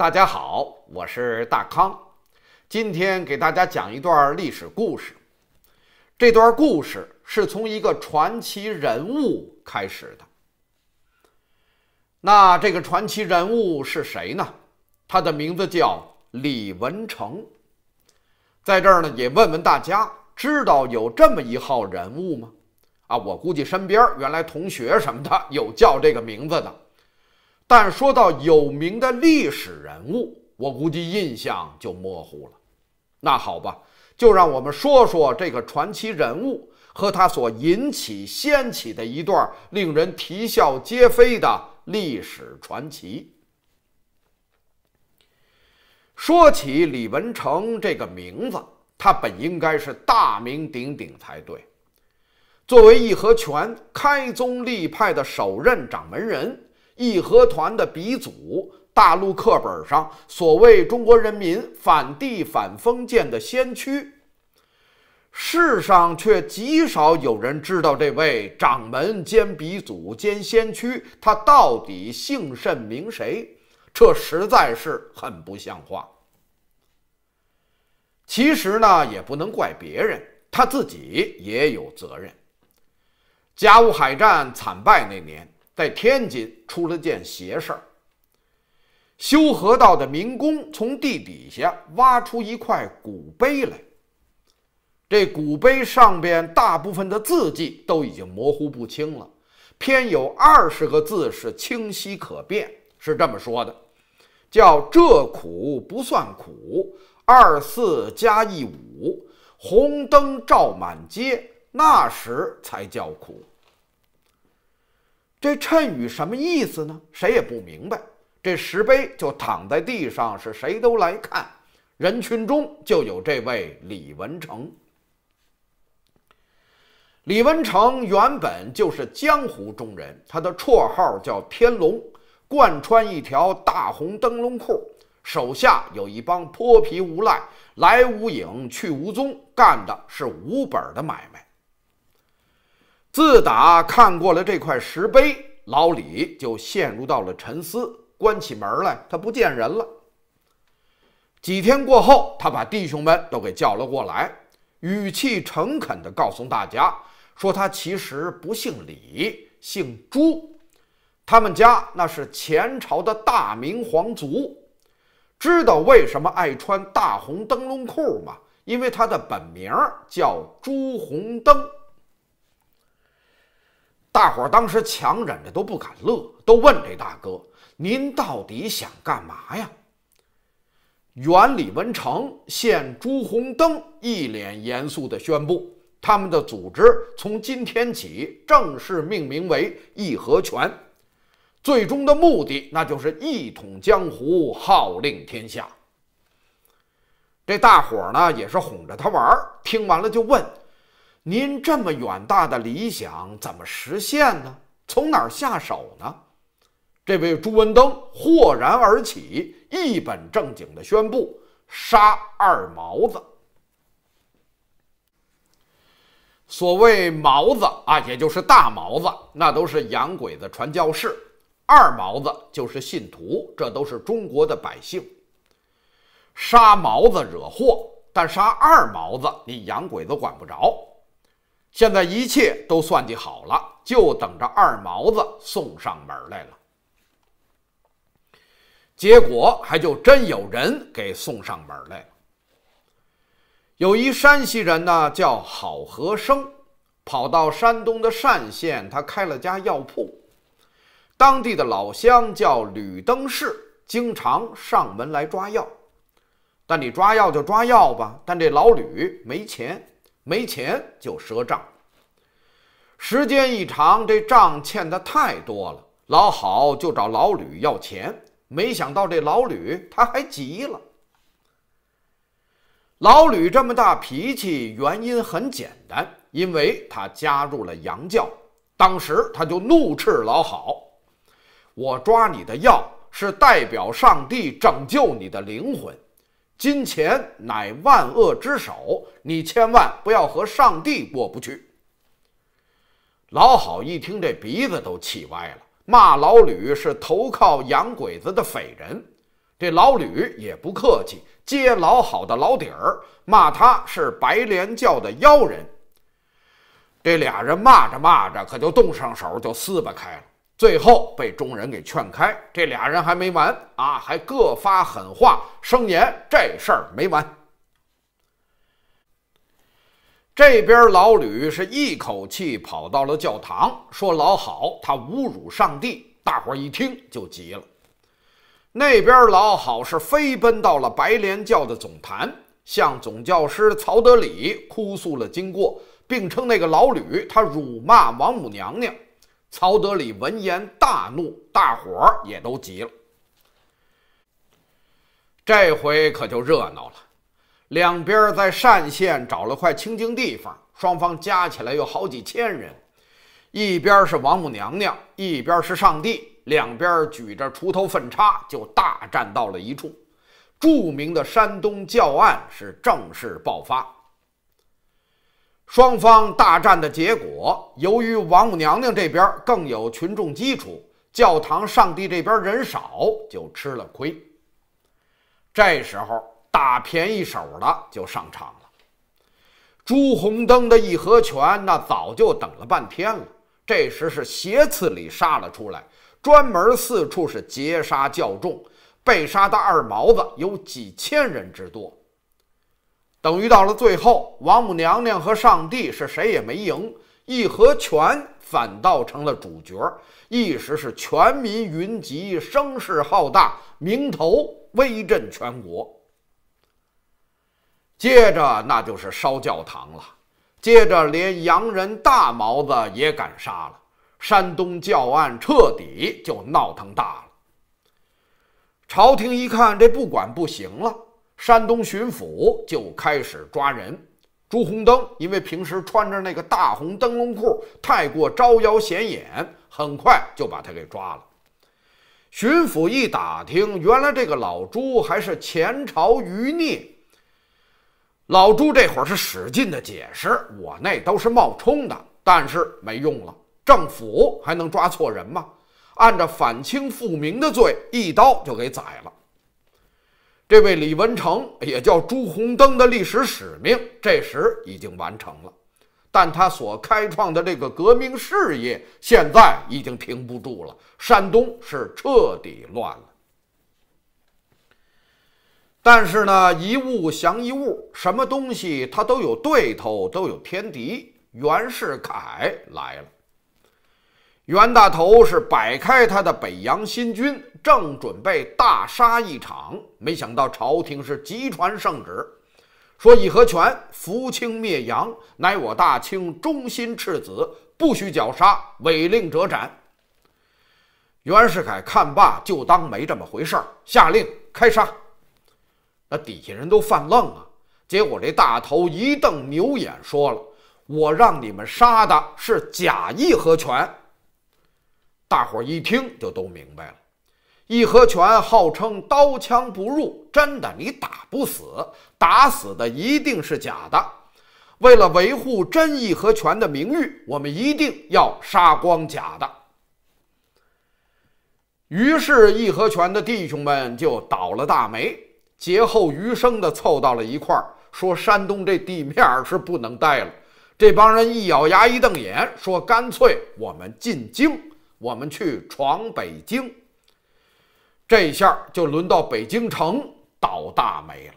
大家好，我是大康，今天给大家讲一段历史故事。这段故事是从一个传奇人物开始的。那这个传奇人物是谁呢？他的名字叫李文成。在这儿呢，也问问大家，知道有这么一号人物吗？啊，我估计身边原来同学什么的有叫这个名字的。但说到有名的历史人物，我估计印象就模糊了。那好吧，就让我们说说这个传奇人物和他所引起、掀起的一段令人啼笑皆非的历史传奇。说起李文成这个名字，他本应该是大名鼎鼎才对，作为义和拳开宗立派的首任掌门人。义和团的鼻祖，大陆课本上所谓中国人民反帝反封建的先驱，世上却极少有人知道这位掌门兼鼻祖兼先驱，他到底姓甚名谁？这实在是很不像话。其实呢，也不能怪别人，他自己也有责任。甲午海战惨败那年。在天津出了件邪事儿，修河道的民工从地底下挖出一块古碑来。这古碑上边大部分的字迹都已经模糊不清了，偏有二十个字是清晰可辨，是这么说的：叫这苦不算苦，二四加一五，红灯照满街，那时才叫苦。这谶语什么意思呢？谁也不明白。这石碑就躺在地上，是谁都来看。人群中就有这位李文成。李文成原本就是江湖中人，他的绰号叫“天龙”，贯穿一条大红灯笼裤，手下有一帮泼皮无赖，来无影去无踪，干的是无本的买卖。自打看过了这块石碑，老李就陷入到了沉思，关起门来他不见人了。几天过后，他把弟兄们都给叫了过来，语气诚恳地告诉大家说：“他其实不姓李，姓朱。他们家那是前朝的大明皇族。知道为什么爱穿大红灯笼裤吗？因为他的本名叫朱红灯。”大伙儿当时强忍着都不敢乐，都问这大哥：“您到底想干嘛呀？”原李文成现朱红灯一脸严肃的宣布：“他们的组织从今天起正式命名为义和拳，最终的目的那就是一统江湖，号令天下。”这大伙儿呢也是哄着他玩儿，听完了就问。您这么远大的理想怎么实现呢？从哪儿下手呢？这位朱文登豁然而起，一本正经的宣布：杀二毛子。所谓毛子啊，也就是大毛子，那都是洋鬼子传教士；二毛子就是信徒，这都是中国的百姓。杀毛子惹祸，但杀二毛子，你洋鬼子管不着。现在一切都算计好了，就等着二毛子送上门来了。结果还就真有人给送上门来了。有一山西人呢，叫郝和生，跑到山东的单县，他开了家药铺。当地的老乡叫吕登仕，经常上门来抓药。但你抓药就抓药吧，但这老吕没钱。没钱就赊账，时间一长，这账欠的太多了。老郝就找老吕要钱，没想到这老吕他还急了。老吕这么大脾气，原因很简单，因为他加入了洋教。当时他就怒斥老郝：“我抓你的药，是代表上帝拯救你的灵魂。”金钱乃万恶之首，你千万不要和上帝过不去。老郝一听，这鼻子都气歪了，骂老吕是投靠洋鬼子的匪人。这老吕也不客气，揭老郝的老底儿，骂他是白莲教的妖人。这俩人骂着骂着，可就动上手，就撕巴开了。最后被众人给劝开，这俩人还没完啊，还各发狠话，声言这事儿没完。这边老吕是一口气跑到了教堂，说老好他侮辱上帝，大伙一听就急了。那边老好是飞奔到了白莲教的总坛，向总教师曹德礼哭诉了经过，并称那个老吕他辱骂王母娘娘。曹德礼闻言大怒，大伙儿也都急了。这回可就热闹了，两边在单县找了块清净地方，双方加起来有好几千人，一边是王母娘娘，一边是上帝，两边举着锄头、粪叉，就大战到了一处。著名的山东教案是正式爆发。双方大战的结果，由于王母娘娘这边更有群众基础，教堂上帝这边人少就吃了亏。这时候打便宜手的就上场了，朱红灯的义和拳那早就等了半天了，这时是斜刺里杀了出来，专门四处是劫杀教众，被杀的二毛子有几千人之多。等于到了最后，王母娘娘和上帝是谁也没赢，义和拳反倒成了主角一时是全民云集，声势浩大，名头威震全国。接着那就是烧教堂了，接着连洋人大毛子也敢杀了，山东教案彻底就闹腾大了。朝廷一看，这不管不行了。山东巡抚就开始抓人，朱红灯因为平时穿着那个大红灯笼裤太过招摇显眼，很快就把他给抓了。巡抚一打听，原来这个老朱还是前朝余孽。老朱这会儿是使劲的解释：“我那都是冒充的。”但是没用了，政府还能抓错人吗？按照反清复明的罪，一刀就给宰了。这位李文成，也叫朱红灯的历史使命，这时已经完成了，但他所开创的这个革命事业，现在已经停不住了。山东是彻底乱了。但是呢，一物降一物，什么东西它都有对头，都有天敌。袁世凯来了。袁大头是摆开他的北洋新军，正准备大杀一场，没想到朝廷是急传圣旨，说义和拳扶清灭洋，乃我大清忠心赤子，不许绞杀，违令者斩。袁世凯看罢就当没这么回事儿，下令开杀，那底下人都犯愣啊。结果这大头一瞪牛眼，说了：“我让你们杀的是假义和拳。”大伙一听就都明白了，义和拳号称刀枪不入，真的你打不死，打死的一定是假的。为了维护真义和拳的名誉，我们一定要杀光假的。于是义和拳的弟兄们就倒了大霉，劫后余生的凑到了一块儿，说山东这地面是不能待了。这帮人一咬牙一瞪眼，说干脆我们进京。我们去闯北京，这下就轮到北京城倒大霉了。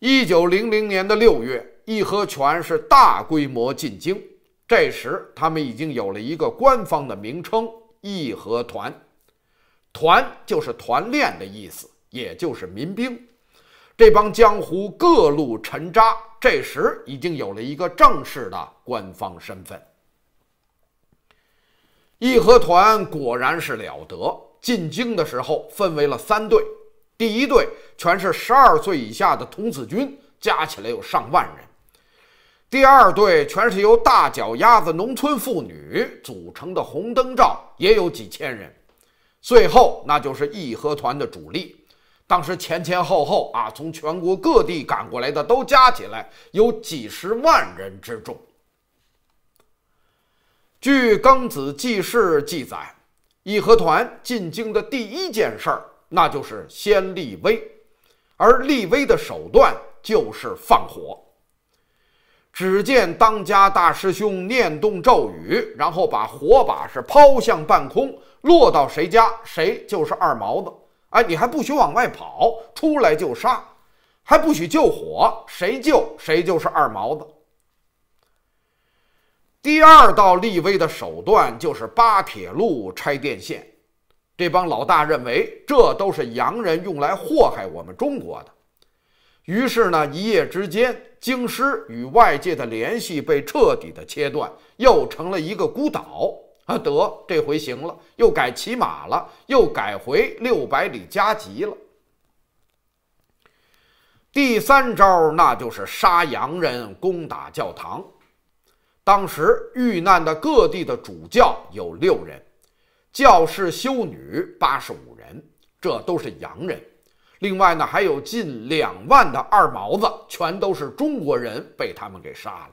一九零零年的六月，义和团是大规模进京，这时他们已经有了一个官方的名称——义和团。团就是团练的意思，也就是民兵。这帮江湖各路沉渣，这时已经有了一个正式的官方身份。义和团果然是了得。进京的时候分为了三队，第一队全是十二岁以下的童子军，加起来有上万人；第二队全是由大脚丫子农村妇女组成的红灯照，也有几千人；最后那就是义和团的主力。当时前前后后啊，从全国各地赶过来的都加起来有几十万人之众。据《庚子纪事》记载，义和团进京的第一件事儿，那就是先立威，而立威的手段就是放火。只见当家大师兄念动咒语，然后把火把是抛向半空，落到谁家，谁就是二毛子。哎，你还不许往外跑，出来就杀，还不许救火，谁救谁就是二毛子。第二道立威的手段就是扒铁路、拆电线，这帮老大认为这都是洋人用来祸害我们中国的。于是呢，一夜之间，京师与外界的联系被彻底的切断，又成了一个孤岛。啊，得，这回行了，又改骑马了，又改回六百里加急了。第三招那就是杀洋人，攻打教堂。当时遇难的各地的主教有六人，教士修女八十五人，这都是洋人。另外呢，还有近两万的二毛子，全都是中国人，被他们给杀了。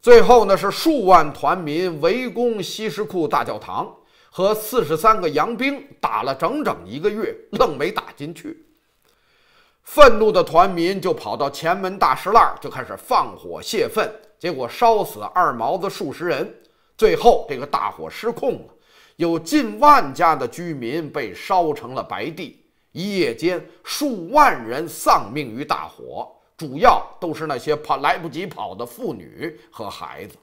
最后呢，是数万团民围攻西什库大教堂和四十三个洋兵打了整整一个月，愣没打进去。愤怒的团民就跑到前门大石栏，就开始放火泄愤。结果烧死二毛子数十人，最后这个大火失控了，有近万家的居民被烧成了白地。一夜间，数万人丧命于大火，主要都是那些跑来不及跑的妇女和孩子。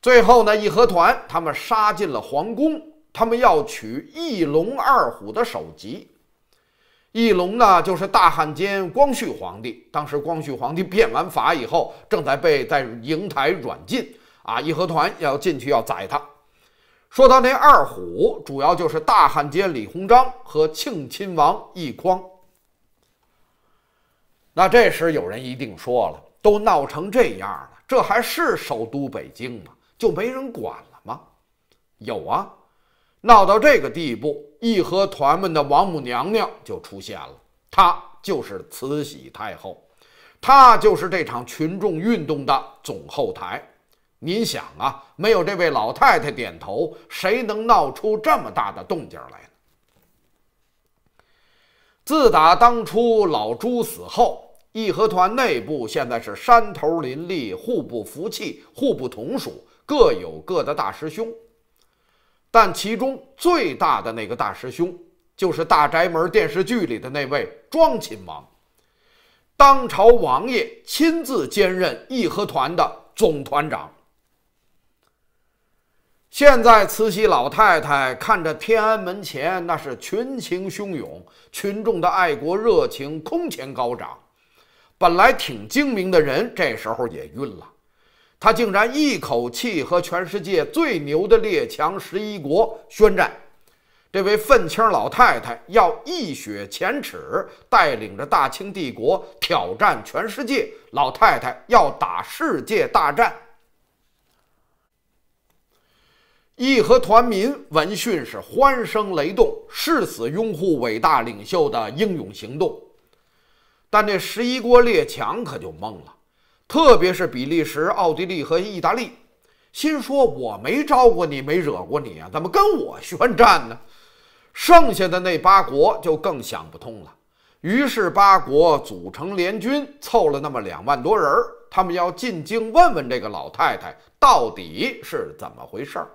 最后呢，义和团他们杀进了皇宫，他们要取一龙二虎的首级。翼龙呢，就是大汉奸光绪皇帝。当时光绪皇帝变完法以后，正在被在瀛台软禁啊。义和团要进去要宰他。说到那二虎，主要就是大汉奸李鸿章和庆亲王奕匡。那这时有人一定说了：都闹成这样了，这还是首都北京吗？就没人管了吗？有啊，闹到这个地步。义和团们的王母娘娘就出现了，她就是慈禧太后，她就是这场群众运动的总后台。您想啊，没有这位老太太点头，谁能闹出这么大的动静来呢？自打当初老朱死后，义和团内部现在是山头林立，互不服气，互不同属，各有各的大师兄。但其中最大的那个大师兄，就是《大宅门》电视剧里的那位庄亲王，当朝王爷亲自兼任义和团的总团长。现在慈禧老太太看着天安门前，那是群情汹涌，群众的爱国热情空前高涨。本来挺精明的人，这时候也晕了。他竟然一口气和全世界最牛的列强十一国宣战，这位愤青老太太要一雪前耻，带领着大清帝国挑战全世界。老太太要打世界大战。义和团民闻讯是欢声雷动，誓死拥护伟大领袖的英勇行动，但这十一国列强可就懵了。特别是比利时、奥地利和意大利，心说：“我没招过你，没惹过你啊，怎么跟我宣战呢？”剩下的那八国就更想不通了。于是八国组成联军，凑了那么两万多人他们要进京问问这个老太太到底是怎么回事儿。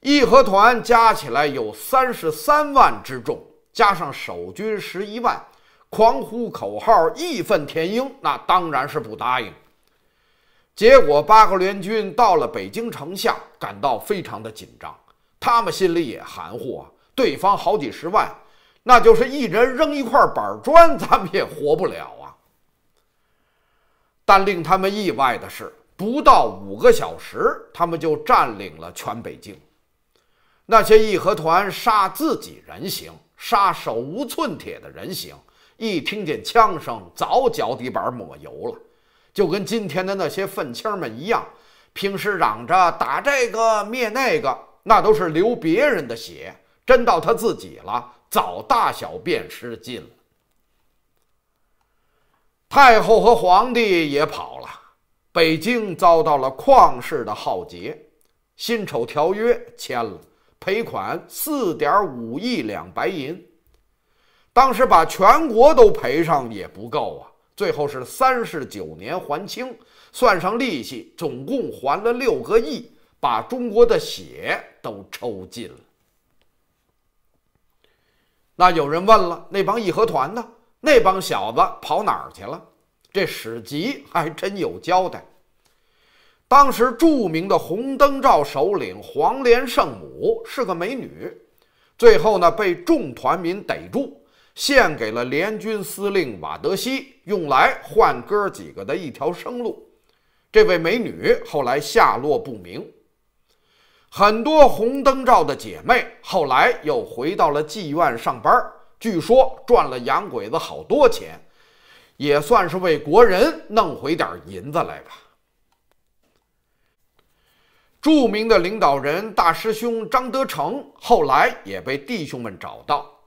义和团加起来有三十三万之众，加上守军十一万。狂呼口号，义愤填膺，那当然是不答应。结果八国联军到了北京城下，感到非常的紧张，他们心里也含糊啊。对方好几十万，那就是一人扔一块板砖，咱们也活不了啊。但令他们意外的是，不到五个小时，他们就占领了全北京。那些义和团杀自己人行，杀手无寸铁的人行。一听见枪声，早脚底板抹油了，就跟今天的那些愤青们一样，平时嚷着打这个灭那个，那都是流别人的血，真到他自己了，早大小便失禁了。太后和皇帝也跑了，北京遭到了旷世的浩劫，辛丑条约签了，赔款四点五亿两白银。当时把全国都赔上也不够啊！最后是三十九年还清，算上利息，总共还了六个亿，把中国的血都抽尽了。那有人问了，那帮义和团呢？那帮小子跑哪儿去了？这史籍还真有交代。当时著名的红灯照首领黄连圣母是个美女，最后呢被众团民逮住。献给了联军司令瓦德西，用来换哥几个的一条生路。这位美女后来下落不明。很多红灯照的姐妹后来又回到了妓院上班，据说赚了洋鬼子好多钱，也算是为国人弄回点银子来吧。著名的领导人大师兄张德成后来也被弟兄们找到。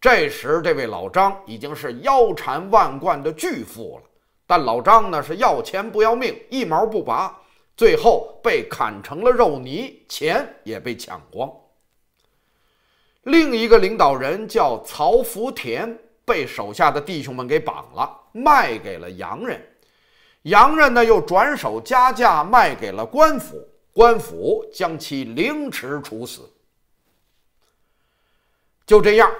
这时，这位老张已经是腰缠万贯的巨富了。但老张呢是要钱不要命，一毛不拔，最后被砍成了肉泥，钱也被抢光。另一个领导人叫曹福田，被手下的弟兄们给绑了，卖给了洋人。洋人呢又转手加价卖给了官府，官府将其凌迟处死。就这样。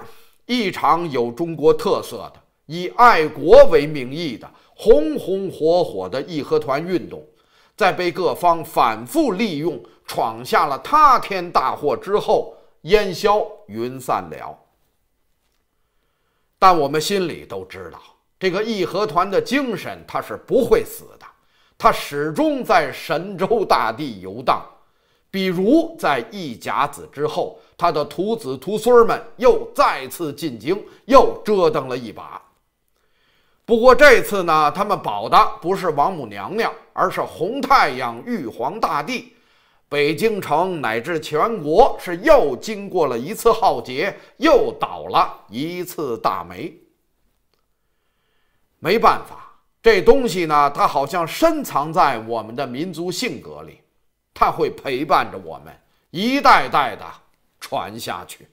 一场有中国特色的、以爱国为名义的、红红火火的义和团运动，在被各方反复利用、闯下了塌天大祸之后，烟消云散了。但我们心里都知道，这个义和团的精神，它是不会死的，它始终在神州大地游荡。比如在义甲子之后。他的徒子徒孙们又再次进京，又折腾了一把。不过这次呢，他们保的不是王母娘娘，而是红太阳、玉皇大帝。北京城乃至全国是又经过了一次浩劫，又倒了一次大霉。没办法，这东西呢，它好像深藏在我们的民族性格里，它会陪伴着我们一代代的。传下去。